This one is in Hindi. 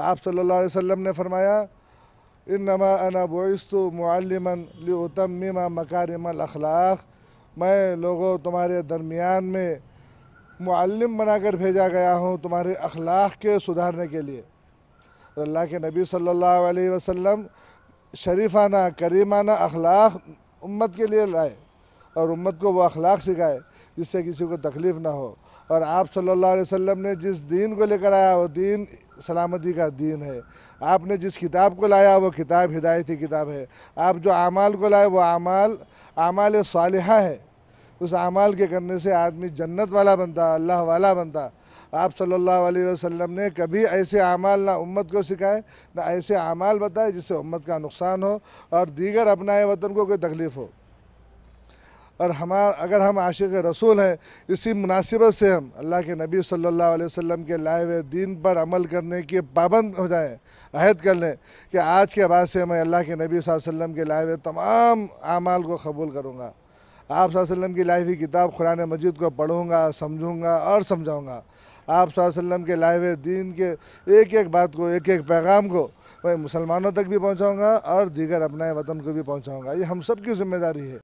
आप सल्ला वसम ने फरमाया इन नमा अनाबोस्तु मालमन लतमा मकारम अखलाक मैं लोगों तुम्हारे दरमियान में मालम बनाकर भेजा गया हूँ तुम्हारे अखलाक के सुधारने के लिए अल्लाह के नबी सल्लल्लाहु अलैहि वसल्लम शरीफाना करीमाना अखलाक उम्मत के लिए लाए और उम्मत को वो अखलाक सिखाए जिससे किसी को तकलीफ़ ना हो और आप सल्लल्लाहु अलैहि वसल्लम ने जिस दीन को लेकर आया वो दीन सलामती का दीन है आपने जिस किताब को लाया वो किताब हिदायती किताब है आप जो अमाल को लाए वो अमाल अमाल साल है उस अमाल के करने से आदमी जन्नत वाला बनता अल्लाह वाला बनता आप सल्लल्लाहु अलैहि वसल्लम ने कभी ऐसे अमाल ना उम्मत को सिखाए ना ऐसे अमाल बताए जिससे उम्मत का नुकसान हो और दीगर अपनाए वतन को कोई तकलीफ़ हो और हमार अगर हम आशिक रसूल हैं इसी मुनासिबत से हम अल्लाह के नबी सल्लल्लाहु अलैहि वसल्लम के लाए हुए दीन पर अमल करने के पाबंद हो जाए अहद कर लें कि आज के बाद से मैं अल्लाह के नबी वसल्लम के लाए हुए तमाम अमाल को कबूल करूँगा आप वसल्लम की लाई हुई किताब कुरान मजीद को पढ़ूँगा समझूँगा और समझाऊँगा आप वसल्लम के लाए हुए दीन के एक एक बात को एक एक पैगाम को मैं मुसलमानों तक भी पहुँचाऊँगा और दीगर अपने वतन को भी पहुँचाऊँगा ये हम सब की जिम्मेदारी है